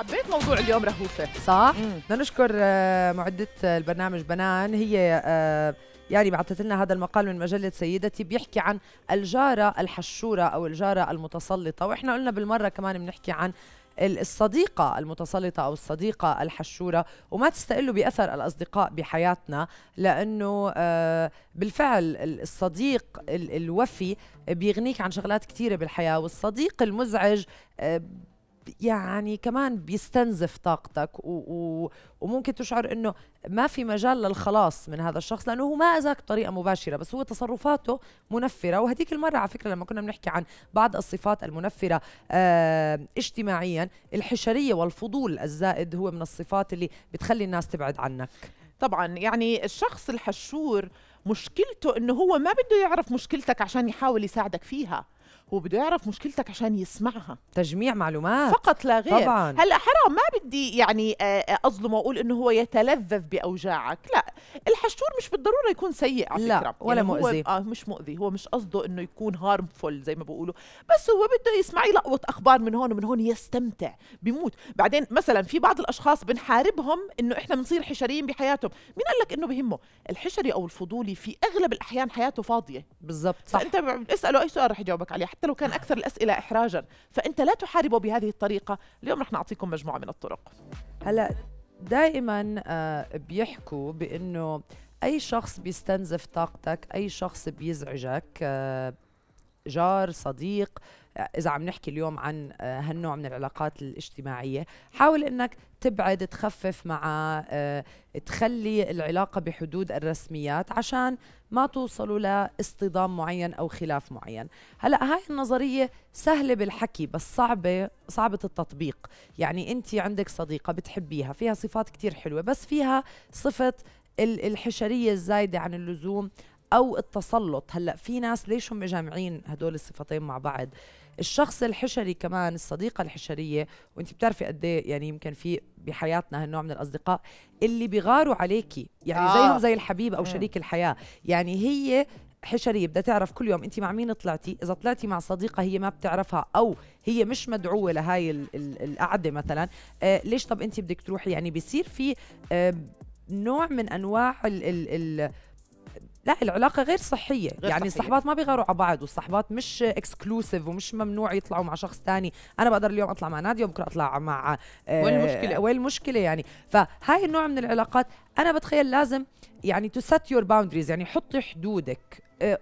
حبيت موضوع اليوم رهوفه صح بدنا نشكر آه، معده البرنامج بنان هي آه، يعني بعثت لنا هذا المقال من مجلة سيدتي بيحكي عن الجارة الحشورة أو الجارة المتسلطة وإحنا قلنا بالمرة كمان بنحكي عن الصديقة المتسلطة أو الصديقة الحشورة وما تستقلوا بأثر الأصدقاء بحياتنا لأنه آه، بالفعل الصديق الوفي بيغنيك عن شغلات كثيرة بالحياة والصديق المزعج يعني كمان بيستنزف طاقتك و... و... وممكن تشعر انه ما في مجال للخلاص من هذا الشخص لانه هو ما اذاك بطريقه مباشره بس هو تصرفاته منفره وهذيك المره على فكره لما كنا بنحكي عن بعض الصفات المنفره آه اجتماعيا الحشريه والفضول الزائد هو من الصفات اللي بتخلي الناس تبعد عنك طبعا يعني الشخص الحشور مشكلته انه هو ما بده يعرف مشكلتك عشان يحاول يساعدك فيها هو بده يعرف مشكلتك عشان يسمعها تجميع معلومات فقط لا غير طبعا هلا حرام ما بدي يعني آه، آه، اظلمه واقول انه هو يتلذذ باوجاعك لا الحشور مش بالضروره يكون سيء على لا فكره يعني ولا يعني مؤذي هو آه مش مؤذي هو مش قصده انه يكون هارمفول زي ما بقولوا بس هو بده يسمع يلقط اخبار من هون ومن هون يستمتع بيموت بعدين مثلا في بعض الاشخاص بنحاربهم انه احنا بنصير حشريين بحياتهم مين قال لك انه بهمه الحشري او الفضولي في اغلب الاحيان حياته فاضيه بالضبط صح فانت بتساله اي سؤال رح يجاوبك عليه حتى لو كان أكثر الأسئلة إحراجا فأنت لا تحاربه بهذه الطريقة اليوم رح نعطيكم مجموعة من الطرق هلا دائما آه، بيحكوا بأنه أي شخص بيستنزف طاقتك أي شخص بيزعجك آه، جار صديق اذا عم نحكي اليوم عن آه، هالنوع من العلاقات الاجتماعيه حاول انك تبعد تخفف مع آه، تخلي العلاقه بحدود الرسميات عشان ما توصلوا لاصطدام معين او خلاف معين هلا هاي النظريه سهله بالحكي بس صعبه صعبه التطبيق يعني انت عندك صديقه بتحبيها فيها صفات كتير حلوه بس فيها صفه الحشريه الزايده عن اللزوم او التسلط هلا في ناس ليش هم جامعين هدول الصفتين مع بعض الشخص الحشري كمان الصديقه الحشريه وانت بتعرفي قد إيه يعني يمكن في بحياتنا هالنوع من الاصدقاء اللي بيغاروا عليكي يعني آه. زيهم زي الحبيب او شريك الحياه يعني هي حشريه بدها تعرف كل يوم انت مع مين طلعتي اذا طلعتي مع صديقه هي ما بتعرفها او هي مش مدعوه لهاي القعده مثلا آه ليش طب انت بدك تروحي يعني بيصير في آه نوع من انواع ال ال ال لا العلاقة غير صحية غير يعني صحية. الصحبات ما بيغاروا على بعض والصحبات مش اكسكلوسيف ومش ممنوع يطلعوا مع شخص تاني أنا بقدر اليوم أطلع مع نادية وبكرة أطلع مع آه وين المشكلة وين المشكلة يعني فهاي النوع من العلاقات أنا بتخيل لازم يعني تو سيت يور باوندريز يعني حطي حدودك آه،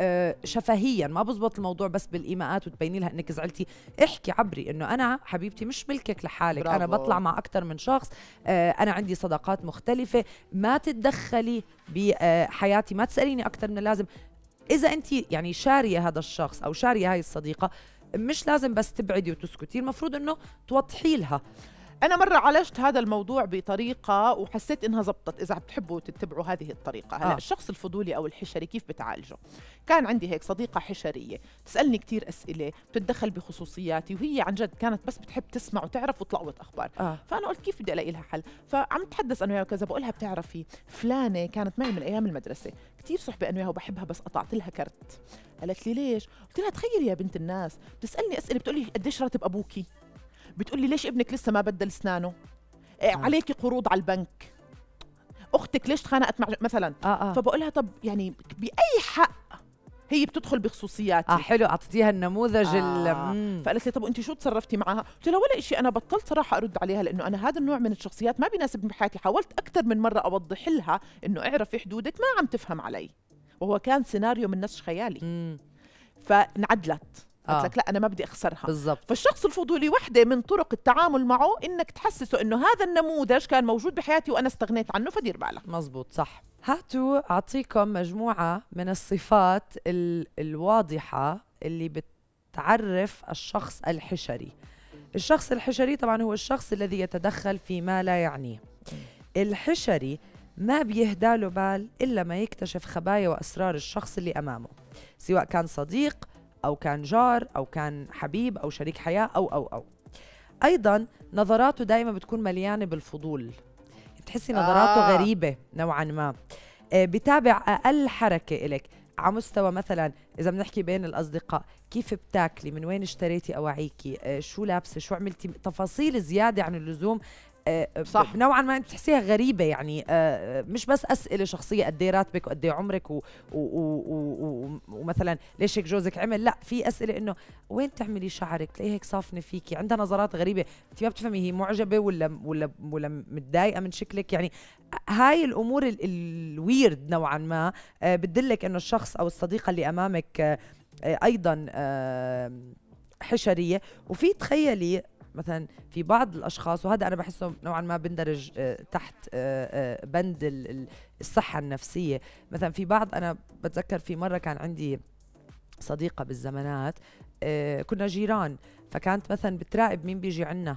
آه، شفهيا ما بزبط الموضوع بس بالايماءات وتبيني لها انك زعلتي احكي عبري انه انا حبيبتي مش ملكك لحالك برافو. انا بطلع مع اكثر من شخص آه، انا عندي صداقات مختلفه ما تتدخلي بحياتي ما تساليني اكثر من اللازم اذا انت يعني شاريه هذا الشخص او شاريه هاي الصديقه مش لازم بس تبعدي وتسكتي المفروض انه توضحي لها انا مره عالجت هذا الموضوع بطريقه وحسيت انها زبطت اذا بتحبوا تتبعوا هذه الطريقه هلا آه. الشخص الفضولي او الحشري كيف بتعالجه كان عندي هيك صديقه حشريه تسالني كثير اسئله بتتدخل بخصوصياتي وهي عن جد كانت بس بتحب تسمع وتعرف وتلقط اخبار آه. فانا قلت كيف بدي الاقي لها حل فعم تحدث انا وياها وكذا بقول لها بتعرفي فلانه كانت معي من ايام المدرسه كثير صحبه انا وياها وبحبها بس قطعت لها كرت قالت لي ليش قلت لها تخيلي يا بنت الناس بتسالني اسئله بتقولي قديش راتب ابوكي بتقول لي ليش ابنك لسه ما بدل اسنانه آه. عليكي قروض على البنك اختك ليش اتخانقت مع مثلا آه آه. فبقول لها طب يعني باي حق هي بتدخل بخصوصياتي اه حلو اعطيتيها النموذج آه. فقالت لي طب وانت شو تصرفتي معها قلت لها ولا شيء انا بطلت صراحه ارد عليها لانه انا هذا النوع من الشخصيات ما بيناسبني بحياتي حاولت اكثر من مره اوضح لها انه اعرفي حدودك ما عم تفهم علي وهو كان سيناريو من نسج خيالي مم. فانعدلت قلت آه. لك لا انا ما بدي اخسرها بالزبط. فالشخص الفضولي وحده من طرق التعامل معه انك تحسسه انه هذا النموذج كان موجود بحياتي وانا استغنيت عنه فدير بالك مزبوط صح هاتوا اعطيكم مجموعه من الصفات ال... الواضحه اللي بتعرف الشخص الحشري الشخص الحشري طبعا هو الشخص الذي يتدخل في ما لا يعنيه الحشري ما بيهدى له بال إلا ما يكتشف خبايا وأسرار الشخص اللي أمامه سواء كان صديق أو كان جار أو كان حبيب أو شريك حياة أو أو أو أيضا نظراته دائما بتكون مليانة بالفضول بتحسي نظراته آه. غريبة نوعا ما آه، بتابع أقل حركة إلك على مستوى مثلا اذا بنحكي بين الاصدقاء كيف بتاكلي من وين اشتريتي اواعيكي آه، شو لابسه شو عملتي تفاصيل زياده عن اللزوم آه، آه، صح نوعا ما انت بتحسيها غريبه يعني آه، مش بس اسئله شخصيه قد ايه راتبك وقد ايه عمرك ومثلا ليش هيك جوزك عمل لا في اسئله انه وين تعملي شعرك تلاقيه هيك صافنه فيكي عندها نظرات غريبه انت ما بتفهمي هي معجبه ولا ولا ولا متضايقه من شكلك يعني هاي الامور الويرد نوعا ما بتدلك انه الشخص او الصديقه اللي امامك ايضا حشريه وفي تخيلي مثلا في بعض الاشخاص وهذا انا بحسه نوعا ما بندرج آه، تحت آه، آه، بند الصحه النفسيه مثلا في بعض انا بتذكر في مره كان عندي صديقه بالزمانات كنا جيران فكانت مثلا بتراقب مين بيجي عنا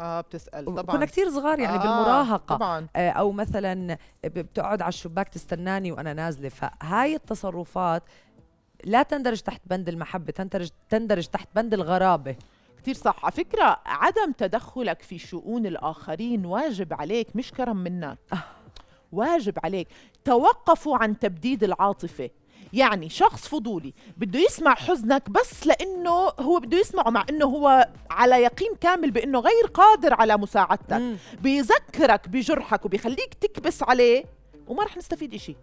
اه بتسال طبعا كنا كثير صغار يعني آه بالمراهقه طبعا آه او مثلا بتقعد على الشباك تستناني وانا نازله فهاي التصرفات لا تندرج تحت بند المحبه تندرج تندرج تحت بند الغرابه كتير صح على فكرة عدم تدخلك في شؤون الآخرين واجب عليك مش كرم منك آه. واجب عليك توقفوا عن تبديد العاطفة يعني شخص فضولي بده يسمع حزنك بس لانه هو بده يسمعه مع انه هو على يقين كامل بانه غير قادر على مساعدتك بيذكرك بجرحك وبيخليك تكبس عليه وما رح نستفيد إشي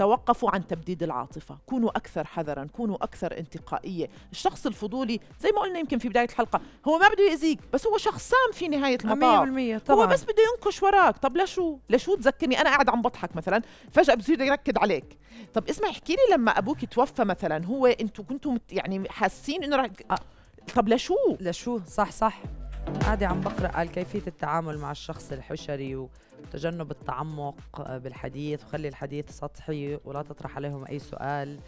توقفوا عن تبديد العاطفة كونوا أكثر حذرا كونوا أكثر انتقائية الشخص الفضولي زي ما قلنا يمكن في بداية الحلقة هو ما بده يأذيك بس هو شخص سام في نهاية المطاف طبعا. هو بس بده ينكش وراك طب لشو لشو تذكرني أنا قاعد عم بضحك مثلا فجأة بصير يركد عليك طب اسمع احكي لي لما أبوك توفى مثلا هو أنتوا كنتوا يعني حاسين إنه رح طب لشو لشو صح صح قاعدة عم بقرأ كيفية التعامل مع الشخص الحشري و... تجنب التعمق بالحديث وخلي الحديث سطحي ولا تطرح عليهم أي سؤال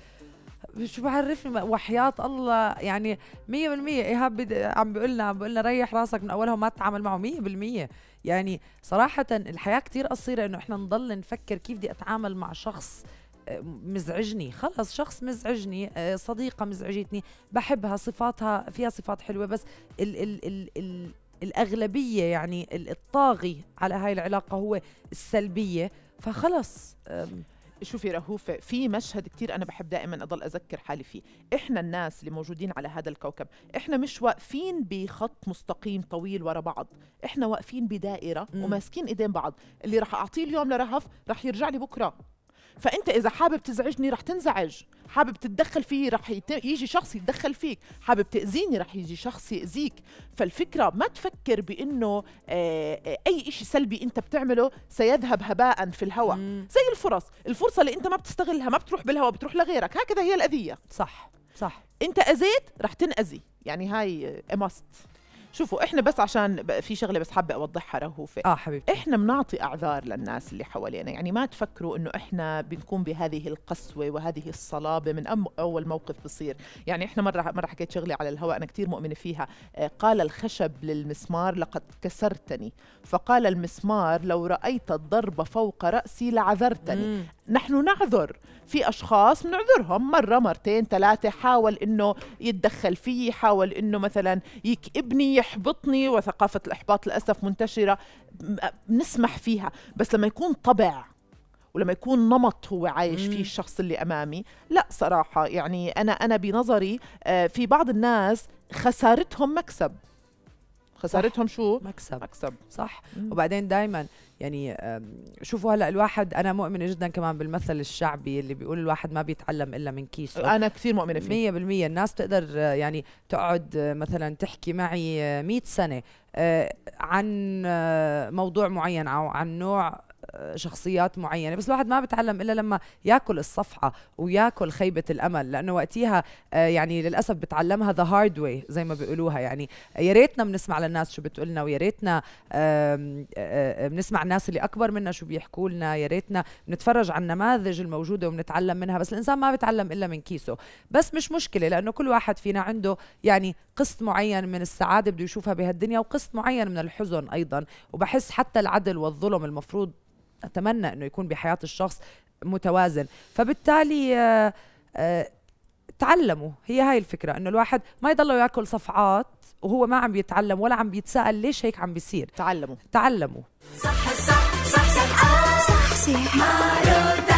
شو بعرفني وحياة الله يعني مية بالمية إيهاب عم بيقولنا عم بيقولنا ريح راسك من أولها ما تتعامل معه مية بالمية يعني صراحة الحياة كتير قصيرة إنه إحنا نضل نفكر كيف بدي أتعامل مع شخص آه، مزعجني خلص شخص مزعجني آه، صديقة مزعجتني بحبها صفاتها فيها صفات حلوة بس ال ال ال ال الأغلبية يعني الطاغي على هاي العلاقة هو السلبية فخلص شوفي رهوفة في مشهد كتير أنا بحب دائما أضل أذكر حالي فيه إحنا الناس اللي موجودين على هذا الكوكب إحنا مش واقفين بخط مستقيم طويل ورا بعض إحنا واقفين بدائرة وماسكين إيدين بعض اللي راح أعطيه اليوم لرهف راح يرجع لي بكرة فانت اذا حابب تزعجني رح تنزعج حابب تتدخل فيي رح يجي شخص يتدخل فيك حابب تاذيني رح يجي شخص ياذيك فالفكره ما تفكر بانه آه، آه، اي شيء سلبي انت بتعمله سيذهب هباء في الهواء زي الفرص الفرصه اللي انت ما بتستغلها ما بتروح بالهواء بتروح لغيرك هكذا هي الاذيه صح صح انت اذيت رح تنأذي يعني هاي ماست آه، شوفوا احنا بس عشان في شغله بس حابه اوضحها رهوفه اه حبيبتي احنا بنعطي اعذار للناس اللي حوالينا يعني ما تفكروا انه احنا بنكون بهذه القسوه وهذه الصلابه من أم اول موقف بصير يعني احنا مره مره حكيت شغله على الهواء انا كثير مؤمنه فيها آه، قال الخشب للمسمار لقد كسرتني فقال المسمار لو رايت الضرب فوق راسي لعذرتني مم. نحن نعذر في اشخاص بنعذرهم مره مرتين ثلاثه حاول انه يتدخل فيي حاول انه مثلا يكئبني يحبطني وثقافة الإحباط للأسف منتشرة نسمح فيها بس لما يكون طبع ولما يكون نمط هو عايش فيه الشخص اللي امامي لا صراحه يعني انا انا بنظري آه، في بعض الناس خسارتهم مكسب خسارتهم شو مكسب مكسب صح مم. وبعدين دائما يعني شوفوا هلا الواحد انا مؤمنه جدا كمان بالمثل الشعبي اللي بيقول الواحد ما بيتعلم الا من كيسه انا كثير مؤمنه فيه 100% الناس بتقدر آه، يعني تقعد آه، مثلا تحكي معي 100 آه، سنه عن موضوع معين او عن نوع شخصيات معينه بس الواحد ما بتعلم الا لما ياكل الصفحه وياكل خيبه الامل لانه وقتها آه، يعني للاسف بتعلمها ذا هارد واي زي ما بيقولوها يعني يا ريتنا بنسمع للناس شو بتقولنا ويا ريتنا آه، آه، بنسمع الناس اللي اكبر منا شو بيحكوا لنا يا ريتنا بنتفرج على النماذج الموجوده وبنتعلم منها بس الانسان ما بيتعلم الا من كيسه بس مش مشكله لانه كل واحد فينا عنده يعني قسط معين من السعاده بده يشوفها بهالدنيا وقسط معين من الحزن ايضا وبحس حتى العدل والظلم المفروض اتمنى انه يكون بحياه الشخص متوازن فبالتالي تعلموا هي هاي الفكره انه الواحد ما يضل ياكل صفعات وهو ما عم بيتعلم ولا عم بيتساءل ليش هيك عم بيصير تعلموا تعلموا صح صح صح صح, صح, صح, صح, صح, صح, صح, صح, صح, صح